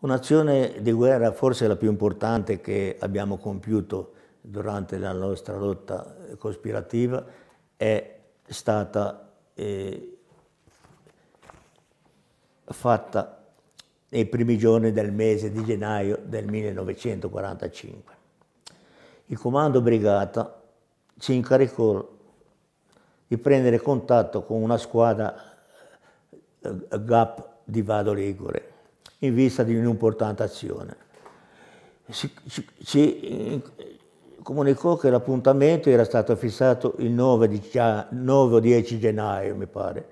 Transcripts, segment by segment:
Un'azione di guerra forse la più importante che abbiamo compiuto durante la nostra lotta cospirativa è stata eh, fatta nei primi giorni del mese di gennaio del 1945. Il comando brigata si incaricò di prendere contatto con una squadra eh, GAP di Vado Ligure in vista di un'importante azione. Ci, ci, ci, comunicò che l'appuntamento era stato fissato il 9, 9 o 10 gennaio, mi pare,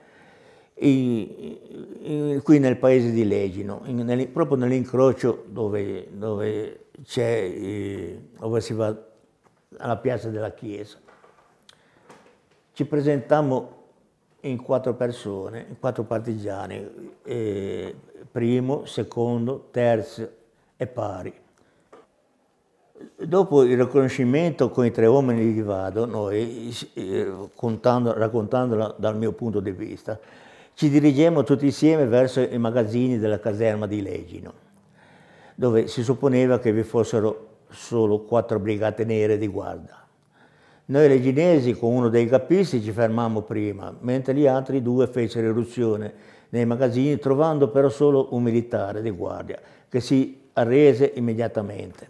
in, in, qui nel paese di Legino, in, nel, proprio nell'incrocio dove, dove, eh, dove, si va alla piazza della Chiesa. Ci presentammo in quattro persone, in quattro partigiani, eh, primo, secondo, terzo e pari. Dopo il riconoscimento con i tre uomini di Vado, noi, eh, raccontandola dal mio punto di vista, ci dirigemmo tutti insieme verso i magazzini della caserma di Legino, dove si supponeva che vi fossero solo quattro brigate nere di guarda. Noi leginesi con uno dei capisti ci fermammo prima, mentre gli altri due fecero irruzione nei magazzini trovando però solo un militare di guardia che si arrese immediatamente.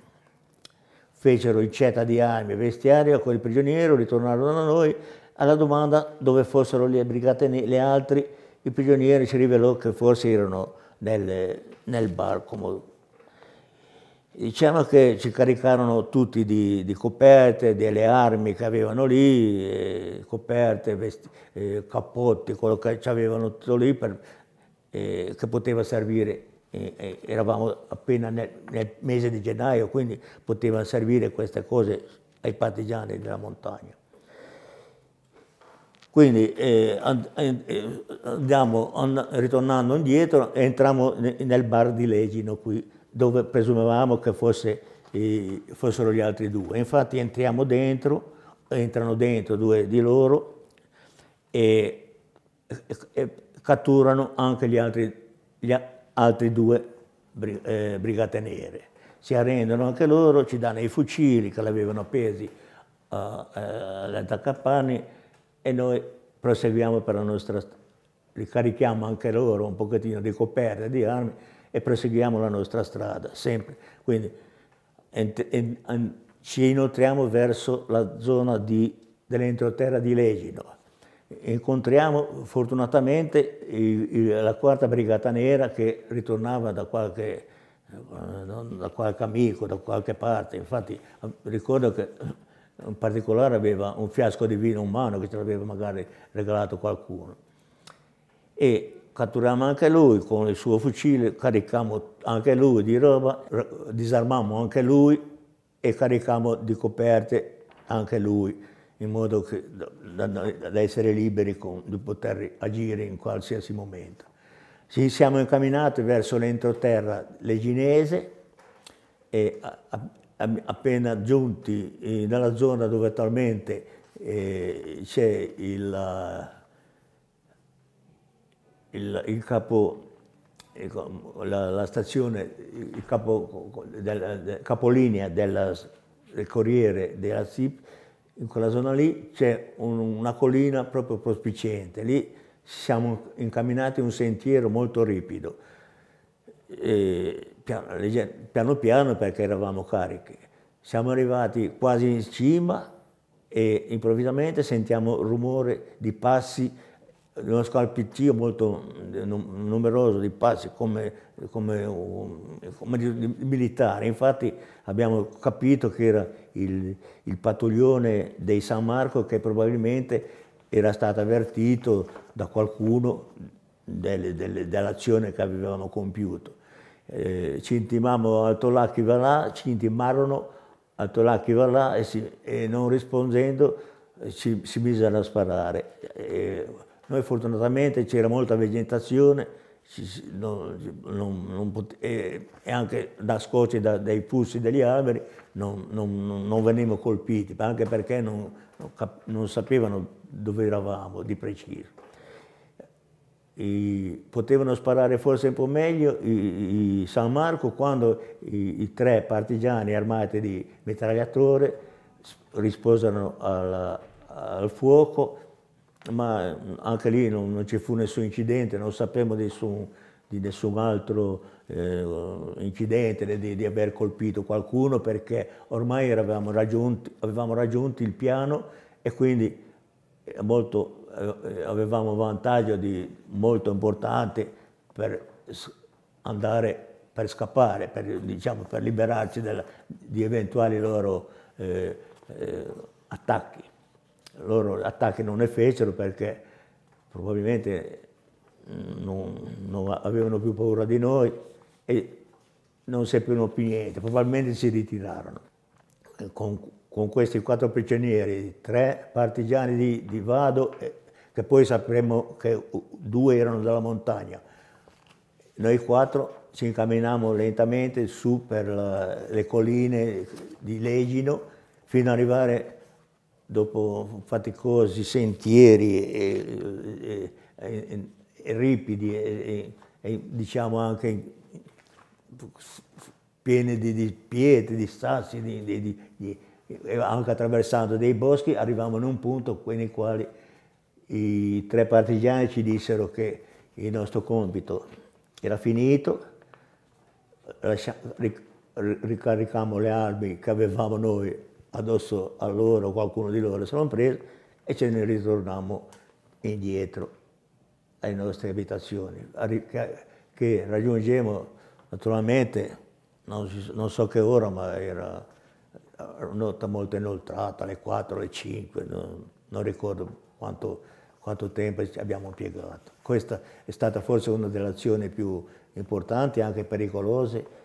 Fecero il ceta di armi e vestiario con il prigioniero, ritornarono da noi. Alla domanda dove fossero le brigate e le altre, il prigioniero ci rivelò che forse erano nel, nel bar, come Diciamo che ci caricarono tutti di, di coperte, delle armi che avevano lì, eh, coperte, vesti, eh, cappotti, quello che avevano tutto lì per, eh, che poteva servire. Eh, eh, eravamo appena nel, nel, mese di gennaio, quindi potevano servire queste cose ai partigiani della montagna. Quindi andiamo, and ritornando indietro, entriamo nel bar di Legino qui dove presumevamo che fosse, eh, fossero gli altri due. Infatti entriamo dentro, entrano dentro due di loro e, e catturano anche gli altri, gli altri due bri, eh, brigate nere. Si arrendono anche loro, ci danno i fucili che l'avevano appesi uh, eh, eh, all'attaccapanni e noi proseguiamo per la nostra strada. Ricarichiamo anche loro un pochettino di coperte, di armi e proseguiamo la nostra strada, sempre. Quindi ent, ent, ent, ci inoltriamo verso la zona di, dell'entroterra di Legino. Incontriamo fortunatamente il, il, la quarta brigata nera che ritornava da qualche, da qualche amico, da qualche parte. Infatti ricordo che in particolare aveva un fiasco di vino umano che ce l'aveva magari regalato qualcuno. E catturiamo anche lui con il suo fucile, caricammo anche lui di roba, disarmammo anche lui e caricammo di coperte anche lui, in modo che, da, da essere liberi con, di poter agire in qualsiasi momento. Ci siamo incamminati verso l'entroterra leginese e a, a, appena giunti eh, nella zona dove attualmente eh, c'è il il, il capo la, la, stazione, il capo, del, del, capolinea della, del Corriere della SIP, in quella zona lì c'è un, una collina proprio prospiciente, lì siamo incamminati un sentiero molto ripido, e, piano, piano piano perché eravamo carichi. Siamo arrivati quasi in cima e improvvisamente sentiamo rumore di passi di uno scalpiccio molto eh, numeroso di pazzi come, come, come di militari. Infatti abbiamo capito che era il, il pattuglione dei San Marco che probabilmente era stato avvertito da qualcuno dell'azione che avevamo compiuto. Eh, ci intimavamo a Tolacchi va là, ci intimarono a Tolacchi va là e, e non rispondendo ci, eh, si misero a sparare. Eh, noi fortunatamente c'era molta vegetazione non, non, non e anche da scoci da, dai pulsi degli alberi non, venivamo colpiti, anche perché non, sapevano dove eravamo di preciso. E potevano sparare forse un po' meglio i, i San Marco quando i, i, tre partigiani armati di mitragliatore risposero al, al fuoco ma mm, anche lì non, non ci fu nessun incidente, non sapremo di nessun, di nessun altro eh, incidente, di, di, aver colpito qualcuno perché ormai avevamo raggiunto, avevamo raggiunto il piano e quindi eh, molto, eh, avevamo vantaggio di, molto importante per andare per scappare, per, diciamo, per liberarci della, di eventuali loro eh, eh attacchi loro attacchi non ne fecero perché probabilmente mm, non, non avevano più paura di noi e non seppero più niente, probabilmente si ritirarono. Con, con questi quattro prigionieri, tre partigiani di, di Vado, che poi sapremo che due erano dalla montagna, noi quattro ci incamminammo lentamente su per la, le colline di Legino fino ad arrivare dopo faticosi sentieri e, e, e ripidi e, diciamo anche pieni di, di pietre, di sassi, di, di, di, anche attraversando dei boschi, arrivavamo in un punto nei quali i tre partigiani ci dissero che il nostro compito era finito, ricaricammo le armi che avevamo noi addosso a loro, qualcuno di loro se l'hanno preso e ce ne ritornammo indietro alle nostre abitazioni, che raggiungemmo naturalmente, non, so che ora, ma era un'otta molto inoltrata, alle 4, alle 5, non, non ricordo quanto, quanto, tempo abbiamo impiegato. Questa è stata forse una delle azioni più importanti, anche pericolose,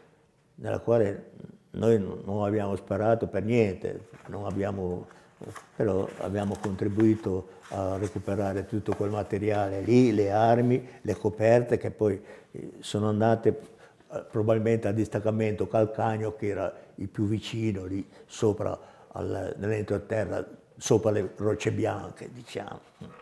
nella quale noi non abbiamo sparato per niente, abbiamo, però abbiamo contribuito a recuperare tutto quel materiale lì, le armi, le coperte che poi eh, sono andate eh, probabilmente al distaccamento Calcagno che era il più vicino lì sopra nell'entroterra, sopra le rocce bianche diciamo.